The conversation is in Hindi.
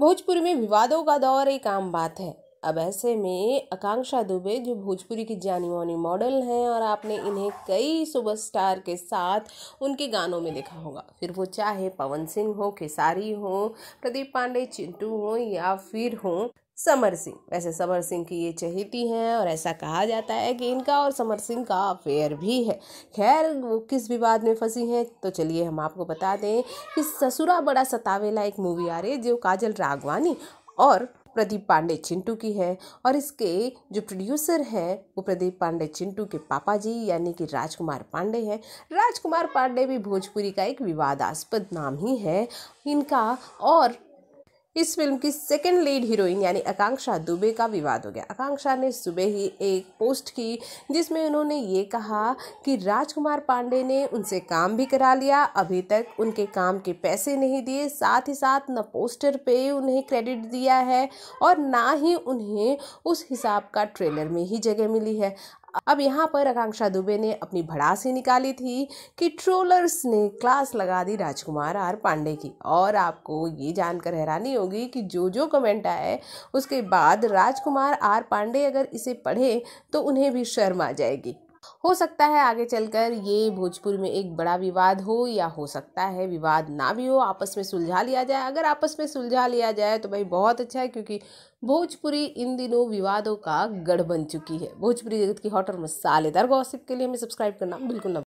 भोजपुरी में विवादों का दौर एक आम बात है अब ऐसे में आकांक्षा दुबे जो भोजपुरी की जानी मानी मॉडल हैं और आपने इन्हें कई सुपरस्टार के साथ उनके गानों में देखा होगा फिर वो चाहे पवन सिंह हो खेसारी हो प्रदीप पांडे चिंटू हो या फिर हो समर सिंह वैसे समर सिंह की ये चहेती हैं और ऐसा कहा जाता है कि इनका और समर सिंह का अफेयर भी है खैर वो किस विवाद में फंसी हैं तो चलिए हम आपको बता दें कि ससुरा बड़ा सतावेला एक मूवी आ रही है जो काजल रागवानी और प्रदीप पांडे चिंटू की है और इसके जो प्रोड्यूसर हैं वो प्रदीप पांडे चिंटू के पापा जी यानी कि राजकुमार पांडे हैं राजकुमार पांडे भी भोजपुरी का एक विवादास्पद नाम ही है इनका और इस फिल्म की सेकेंड लीड हीरोइन यानी आकांक्षा दुबे का विवाद हो गया आकांक्षा ने सुबह ही एक पोस्ट की जिसमें उन्होंने ये कहा कि राजकुमार पांडे ने उनसे काम भी करा लिया अभी तक उनके काम के पैसे नहीं दिए साथ ही साथ न पोस्टर पे उन्हें क्रेडिट दिया है और ना ही उन्हें उस हिसाब का ट्रेलर में ही जगह मिली है अब यहाँ पर आकांक्षा दुबे ने अपनी भड़ास ही निकाली थी कि ट्रोलर्स ने क्लास लगा दी राजकुमार आर पांडे की और आपको ये जानकर हैरानी होगी कि जो जो कमेंट आए उसके बाद राजकुमार आर पांडे अगर इसे पढ़े तो उन्हें भी शर्म आ जाएगी हो सकता है आगे चलकर ये भोजपुर में एक बड़ा विवाद हो या हो सकता है विवाद ना भी हो आपस में सुलझा लिया जाए अगर आपस में सुलझा लिया जाए तो भाई बहुत अच्छा है क्योंकि भोजपुरी इन दिनों विवादों का गढ़ बन चुकी है भोजपुरी जगत की हॉट और मसालेदार गॉसिप के लिए हमें सब्सक्राइब करना बिल्कुल